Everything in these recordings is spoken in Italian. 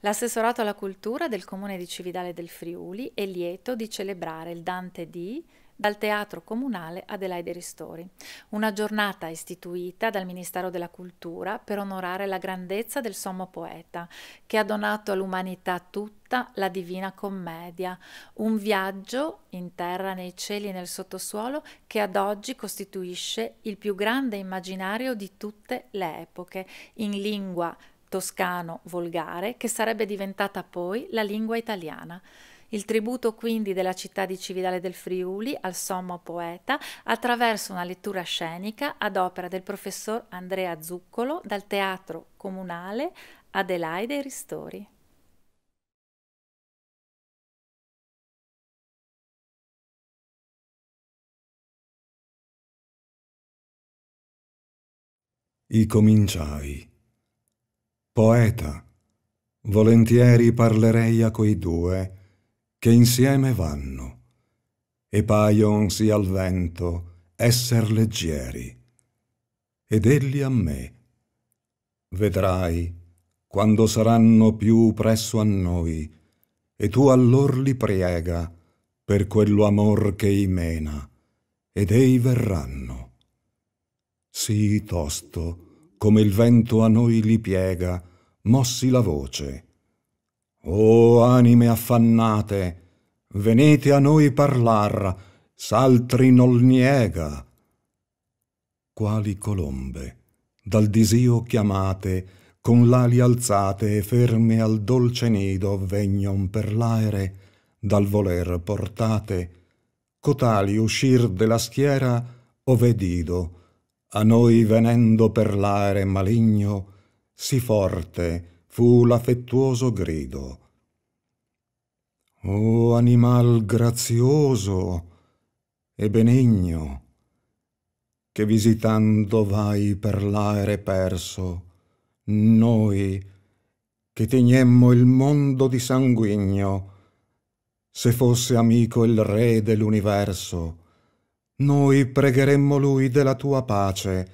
L'assessorato alla cultura del comune di Cividale del Friuli è lieto di celebrare il Dante di dal Teatro Comunale Adelaide Ristori, una giornata istituita dal Ministero della Cultura per onorare la grandezza del sommo poeta, che ha donato all'umanità tutta la divina commedia, un viaggio in terra, nei cieli e nel sottosuolo che ad oggi costituisce il più grande immaginario di tutte le epoche, in lingua toscano volgare che sarebbe diventata poi la lingua italiana. Il tributo quindi della città di Cividale del Friuli al sommo poeta attraverso una lettura scenica ad opera del professor Andrea Zuccolo dal Teatro Comunale Adelaide Ristori. I cominciai Poeta, volentieri parlerei a quei due che insieme vanno e paionsi al vento esser leggieri. Ed egli a me. Vedrai, quando saranno più presso a noi, e tu allor li priega per quello amor che i mena, ed ei verranno. Sii tosto, come il vento a noi li piega, mossi la voce. O anime affannate, venite a noi parlar, s'altri nol niega. Quali colombe, dal disio chiamate, con l'ali alzate e ferme al dolce nido vegnon per l'aere, dal voler portate, cotali uscir de la schiera, ove dido, a noi venendo per l'are maligno, sì forte fu l'affettuoso grido. O animal grazioso e benigno, che visitando vai per l'aere perso, noi che tegnemmo il mondo di sanguigno, se fosse amico il re dell'universo, noi pregheremmo Lui della tua pace,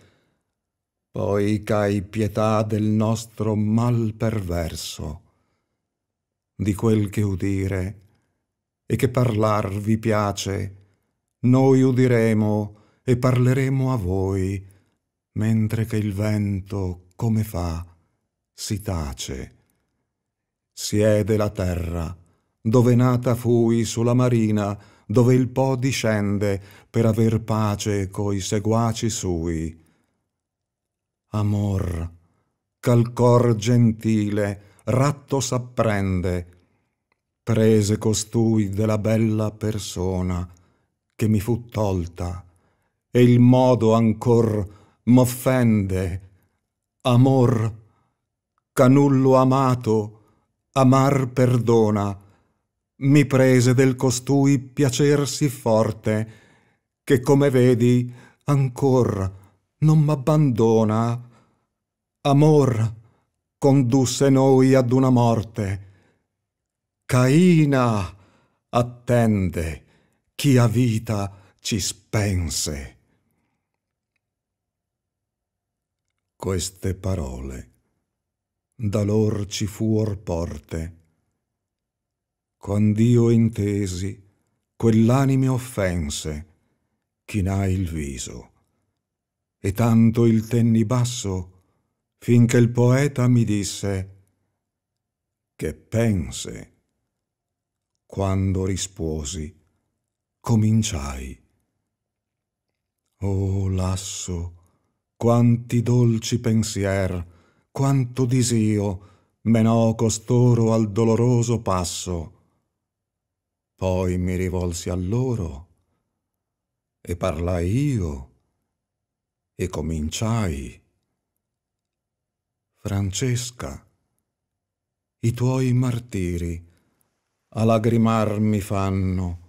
poi c'hai pietà del nostro mal perverso, di quel che udire e che parlar vi piace, noi udiremo e parleremo a voi, mentre che il vento, come fa, si tace. Siede la terra, dove nata fui sulla marina, dove il Po discende per aver pace coi seguaci sui. Amor, ch'al cor gentile ratto s'apprende, prese costui della bella persona che mi fu tolta, e il modo ancor m'offende. Amor, canullo amato, amar perdona, mi prese del costui piacer sì forte che come vedi ancor non m'abbandona amor condusse noi ad una morte caina attende chi a vita ci spense queste parole da lor ci fuor porte quand'io intesi quell'anime offense, chinai il viso, e tanto il tenni basso, finché il poeta mi disse che pense. Quando risposi, cominciai. Oh lasso, quanti dolci pensier, quanto disio menò costoro al doloroso passo poi mi rivolsi a loro e parlai io e cominciai. Francesca, i tuoi martiri a lagrimar mi fanno,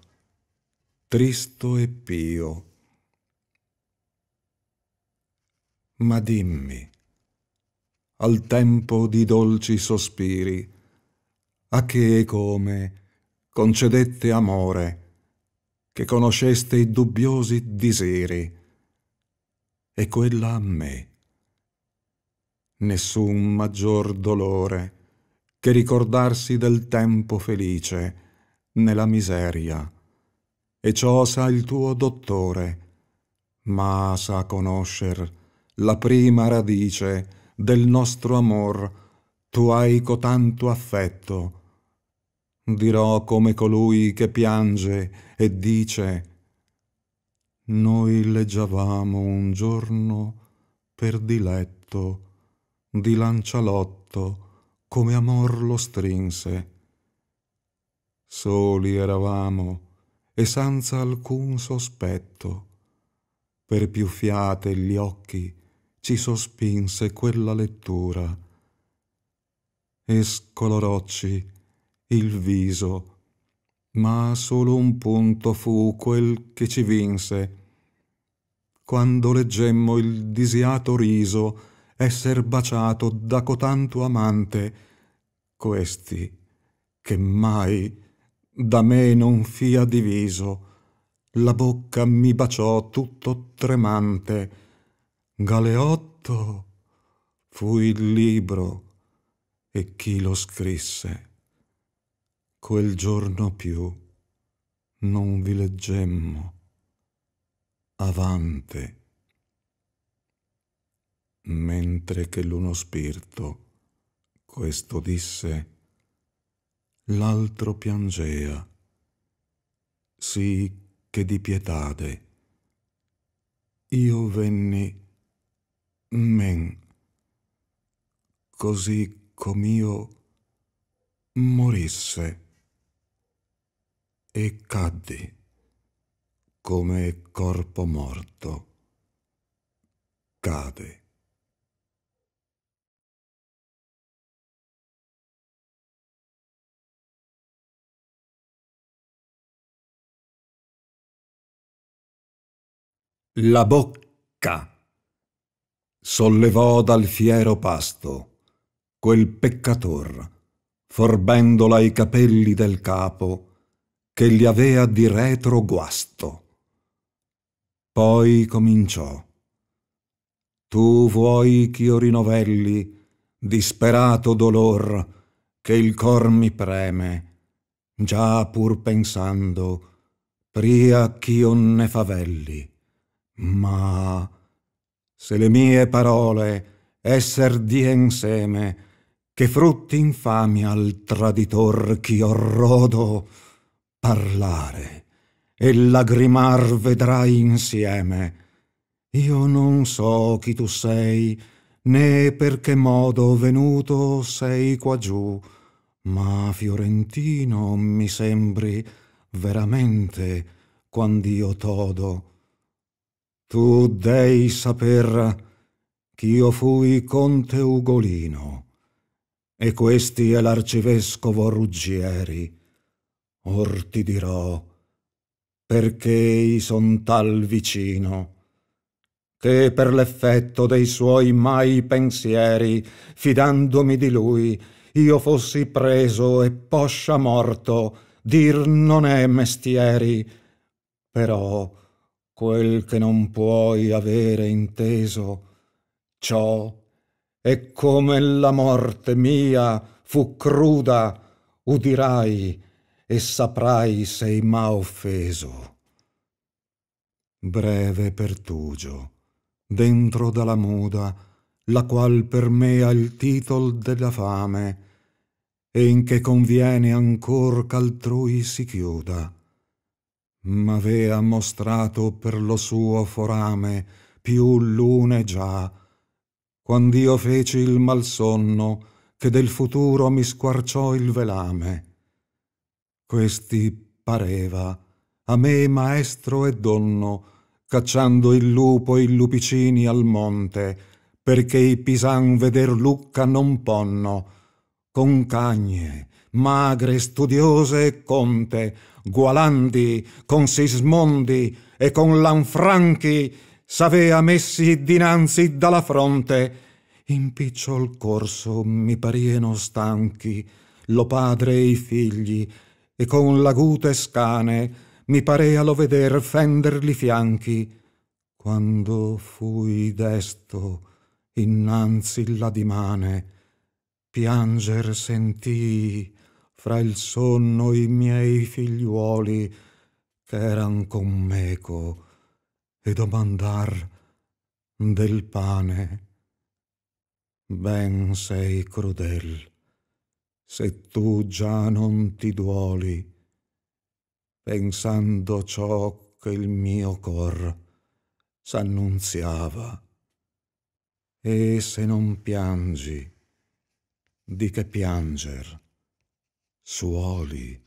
tristo e pio. Ma dimmi, al tempo di dolci sospiri, a che e come concedette amore, che conosceste i dubbiosi desiri, e quella a me. Nessun maggior dolore che ricordarsi del tempo felice, nella miseria, e ciò sa il tuo dottore, ma sa conoscer la prima radice del nostro amor, tu hai cotanto affetto, dirò come colui che piange e dice noi leggiavamo un giorno per diletto di Lancialotto come amor lo strinse. Soli eravamo e senza alcun sospetto, per più fiate gli occhi ci sospinse quella lettura. E scolorocci il viso, ma solo un punto fu quel che ci vinse. Quando leggemmo il disiato riso esser baciato da cotanto amante, questi che mai da me non fia diviso, la bocca mi baciò tutto tremante. Galeotto fu il libro e chi lo scrisse quel giorno più non vi leggemmo avante, mentre che l'uno spirito questo disse, l'altro piangea, sì che di pietade io venni men, così com'io morisse e caddi come corpo morto cade. La bocca sollevò dal fiero pasto quel peccator, forbendola i capelli del capo, che gli avea di retro guasto. Poi cominciò. Tu vuoi ch'io rinovelli, disperato dolor, che il cor mi preme, già pur pensando, pria ch'io ne favelli. Ma se le mie parole esser dien seme, che frutti infami al traditor ch'io rodo, parlare e lagrimar vedrai insieme. Io non so chi tu sei, né per che modo venuto sei qua giù, ma fiorentino mi sembri veramente quand'io todo. Tu dei saper ch'io fui conte Ugolino, e questi è l'arcivescovo Ruggieri, or ti dirò perché i son tal vicino che per l'effetto dei suoi mai pensieri fidandomi di lui io fossi preso e poscia morto dir non è mestieri però quel che non puoi avere inteso ciò e come la morte mia fu cruda udirai e saprai sei m'ha offeso. Breve pertugio, dentro dalla muda, la qual per me ha il titol della fame, e in che conviene ancor ch'altrui si chiuda. M'avea mostrato per lo suo forame più lune già, quand'io feci il malsonno che del futuro mi squarciò il velame questi pareva a me maestro e donno, cacciando il lupo e i lupicini al monte, perché i pisan veder Lucca non ponno, con cagne, magre, studiose e conte, gualandi, con sismondi e con lanfranchi, s'avea messi dinanzi dalla fronte. In picciol corso mi parieno stanchi, lo padre e i figli, e con l'agute scane mi parea lo veder fender li fianchi quando fui desto innanzi la dimane pianger sentii fra il sonno i miei figliuoli che eran con meco e domandar del pane ben sei crudel se tu già non ti duoli, pensando ciò che il mio cor s'annunziava. E se non piangi, di che pianger, suoli,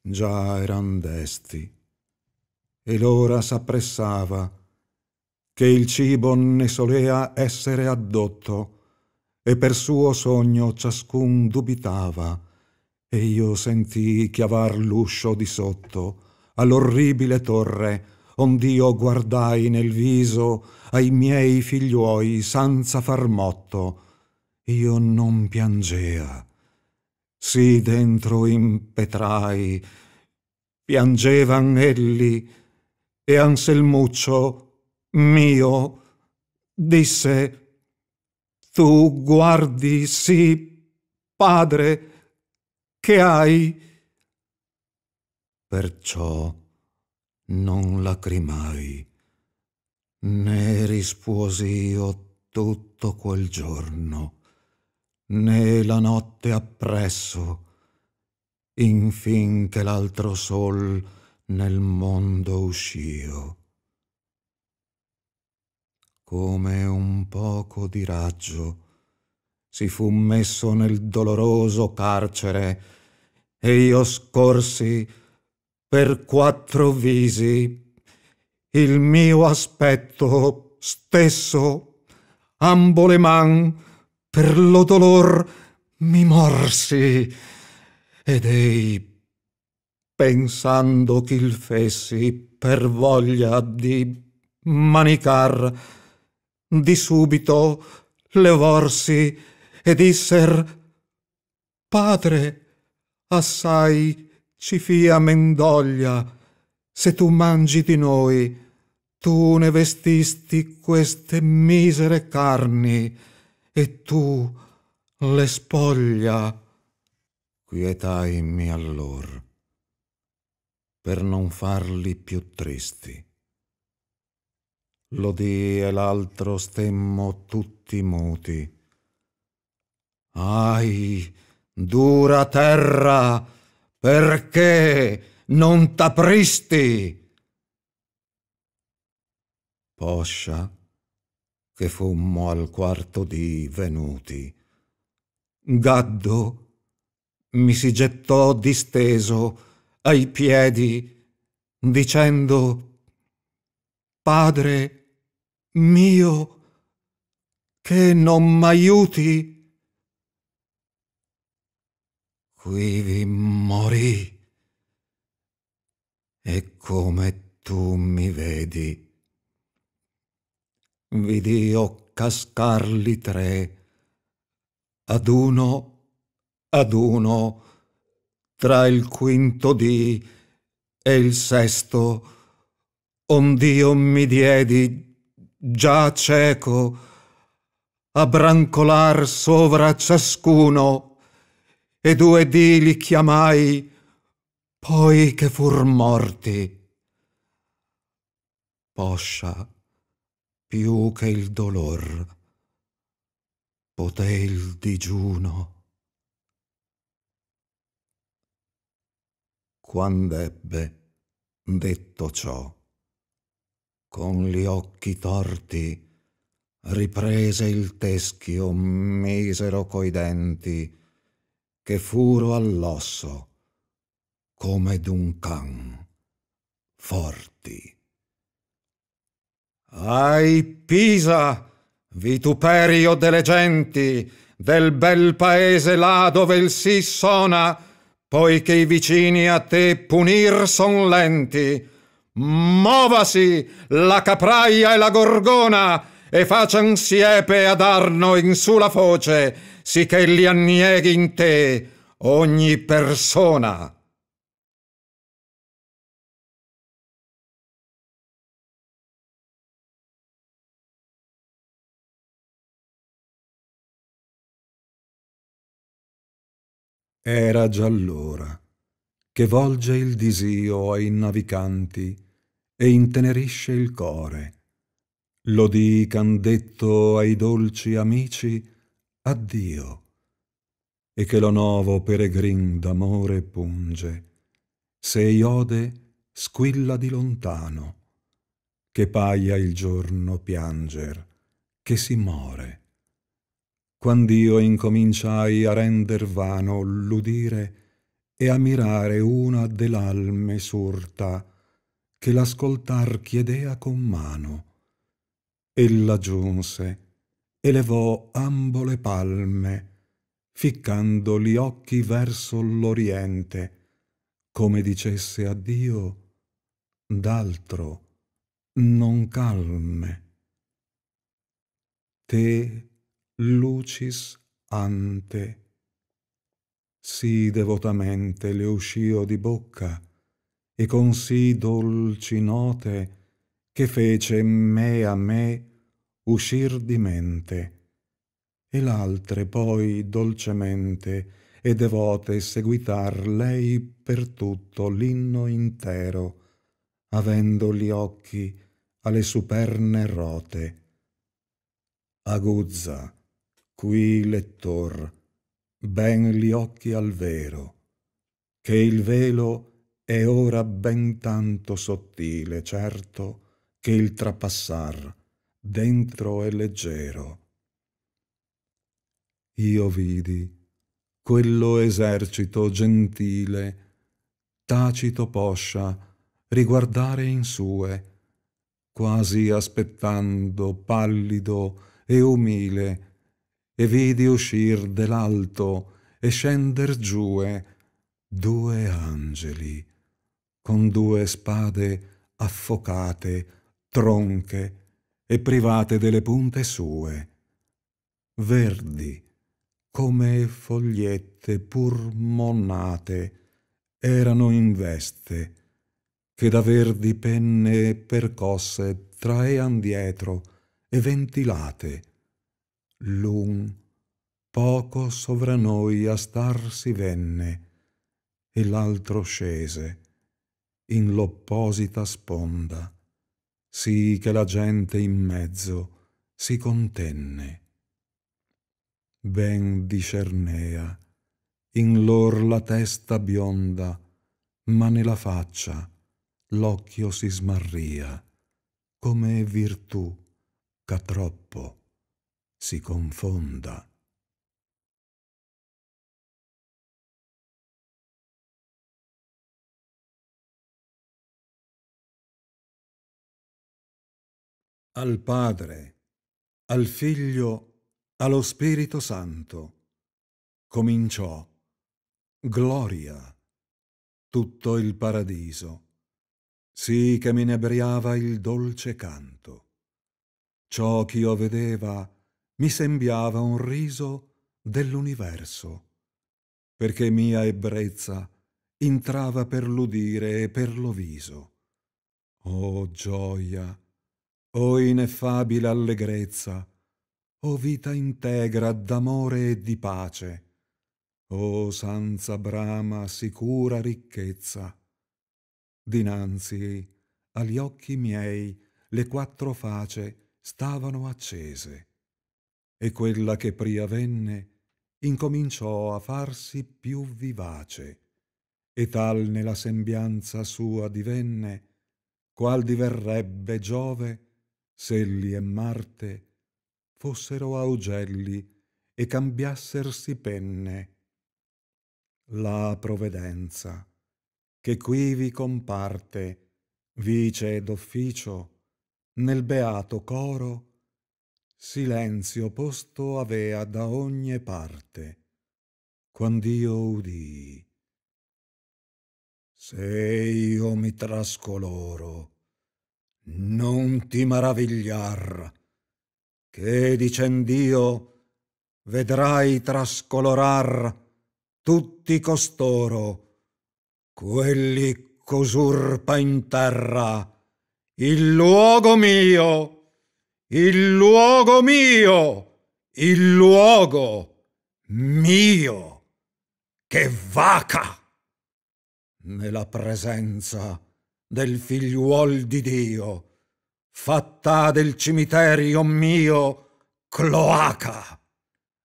già eran desti, e l'ora s'appressava, che il cibo ne solea essere addotto, e per suo sogno ciascun dubitava, e io sentii chiavar l'uscio di sotto, all'orribile torre, ond'io guardai nel viso ai miei figliuoi senza far motto. Io non piangea. Sì dentro impetrai, piangevan elli, e Anselmuccio mio disse tu guardi, sì, padre, che hai. Perciò non lacrimai, né rispuosi io tutto quel giorno, né la notte appresso, infin che l'altro sol nel mondo uscio come un poco di raggio si fu messo nel doloroso carcere e io scorsi per quattro visi il mio aspetto stesso ambo le man per lo dolor mi morsi ed ei pensando ch'il fessi per voglia di manicar di subito levorsi e disser Padre, assai ci fia mendoglia se tu mangi di noi, tu ne vestisti queste misere carni e tu le spoglia. Quietaimmi allor per non farli più tristi lo l'odì e l'altro stemmo tutti muti. Ahi, dura terra, perché non t'apristi? Poscia, che fummo al quarto dì venuti, Gaddo mi si gettò disteso ai piedi, dicendo, Padre, mio che non m'aiuti? Quivi morì e come tu mi vedi, vid'io cascarli tre, ad uno, ad uno, tra il quinto dì e il sesto, ond'io mi diedi già cieco, a brancolar sovra ciascuno, e due dì li chiamai, poi che fur morti. Poscia, più che il dolor, poté il digiuno. Quand'ebbe detto ciò, con gli occhi torti, riprese il teschio misero coi denti, che furo all'osso, come d'un can, forti. Ai Pisa, vituperio delle genti, del bel paese là dove il sì sona, poiché i vicini a te punir son lenti, Muovasi la capraia e la gorgona e facian siepe ad Arno in su la foce, sicché li annieghi in te ogni persona. Era già l'ora che volge il disio ai navicanti e intenerisce il core. Lo dican detto ai dolci amici, addio, e che lo novo peregrin d'amore punge, se iode squilla di lontano, che paia il giorno pianger, che si more. Quand'io incominciai a render vano l'udire e a mirare una dell'alme surta, che l'ascoltar chiedea con mano. Ella giunse e levò ambo le palme, ficcando gli occhi verso l'Oriente, come dicesse a Dio, d'altro non calme. Te lucis ante, sì devotamente le uscio di bocca, e con sì dolci note che fece me a me uscir di mente e l'altre poi dolcemente e devote seguitar lei per tutto l'inno intero avendo gli occhi alle superne rote aguzza qui lettor ben gli occhi al vero che il velo è ora ben tanto sottile, certo, che il trapassar dentro è leggero. Io vidi quello esercito gentile, tacito poscia, riguardare in sue, quasi aspettando, pallido e umile, e vidi uscir dell'alto e scender giue due angeli con due spade affocate, tronche e private delle punte sue, verdi come fogliette pur monate, erano in veste, che da verdi penne percosse traean dietro e ventilate, l'un poco sovra noi a star si venne, e l'altro scese, in l'opposita sponda, sì che la gente in mezzo si contenne. Ben discernea in lor la testa bionda, ma nella faccia l'occhio si smarria, come virtù ch'a troppo si confonda. al Padre, al Figlio, allo Spirito Santo. Cominciò, gloria, tutto il paradiso, sì che mi inebriava il dolce canto. Ciò ch'io vedeva mi sembiava un riso dell'universo, perché mia ebbrezza entrava per l'udire e per lo viso. Oh gioia! o ineffabile allegrezza, o vita integra d'amore e di pace, o senza brama sicura ricchezza. Dinanzi agli occhi miei le quattro face stavano accese, e quella che pria venne incominciò a farsi più vivace, e tal nella sembianza sua divenne, qual diverrebbe Giove s'elli e Marte fossero augelli e cambiassersi penne. La provvidenza che qui vi comparte, vice ed d'ufficio, nel beato coro, silenzio posto avea da ogni parte, quand'io udii. Se io mi trascoloro, non ti maravigliar, che dicend'io vedrai trascolorar tutti costoro, quelli cosurpa in terra, il luogo mio, il luogo mio, il luogo mio, che vaca nella presenza del figliuol di Dio, fatta del cimiterio mio cloaca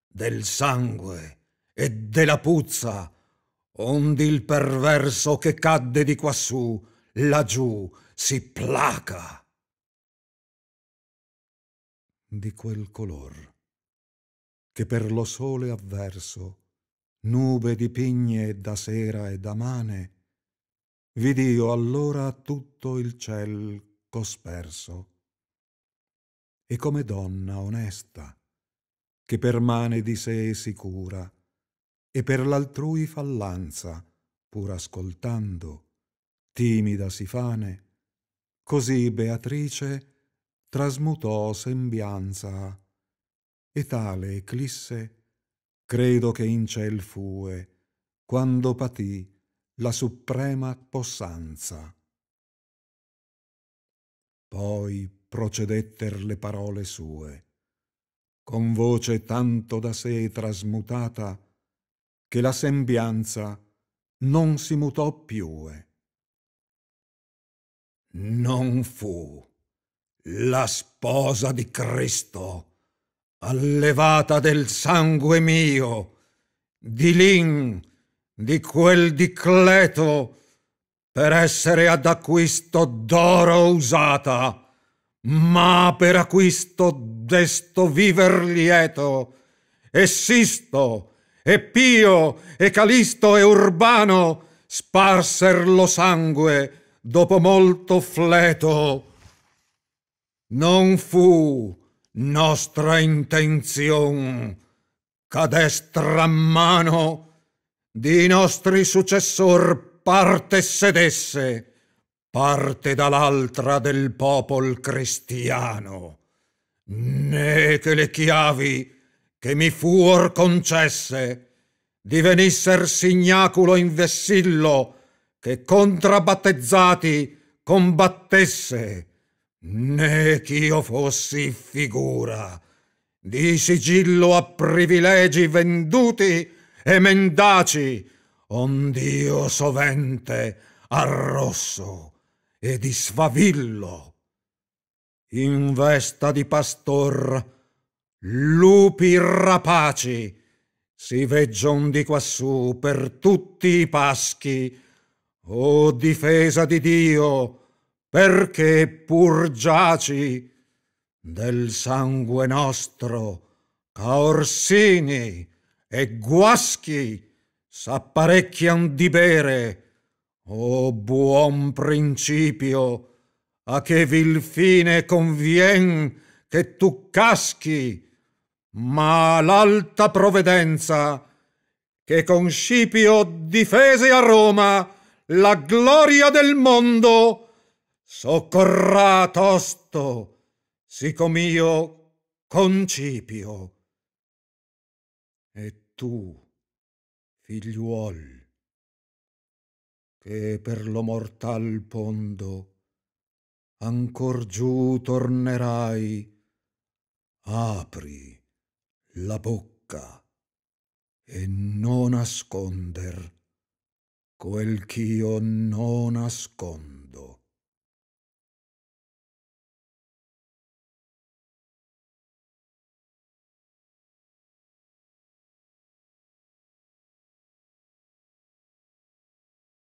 del sangue e della puzza, onde il perverso che cadde di quassù, laggiù si placa. Di quel color che per lo sole avverso, nube di pigne da sera e da mane, vidio allora tutto il ciel cosperso. E come donna onesta, che permane di sé sicura, e per l'altrui fallanza, pur ascoltando, timida si fane, così Beatrice trasmutò sembianza, e tale eclisse credo che in ciel fue, quando patì la suprema possanza. Poi procedetter le parole sue, con voce tanto da sé trasmutata, che la sembianza non si mutò più. Non fu la sposa di Cristo, allevata del sangue mio, di lin di quel di Cleto per essere ad acquisto d'oro usata, ma per acquisto desto viver lieto, e Sisto, e Pio, e Calisto, e Urbano sparser lo sangue dopo molto fleto. Non fu nostra intenzion ch'a destra mano di nostri successor parte sedesse, parte dall'altra del popol cristiano, né che le chiavi che mi fuor concesse divenisser signaculo in vessillo che contrabattezzati combattesse, né ch'io fossi figura di sigillo a privilegi venduti e mendaci, ond'io sovente arrosso e di sfavillo. In vesta di pastor lupi rapaci si veggion di quassù per tutti i paschi, o difesa di Dio, perché pur giaci del sangue nostro, caorsini e guaschi s'apparecchian di bere o buon principio a che vil fine convien che tu caschi ma l'alta provvidenza che con Scipio difese a Roma la gloria del mondo soccorrà tosto sicom'io concipio tu figliuol che per lo mortal pondo ancor giù tornerai apri la bocca e non asconder quel ch'io non ascondo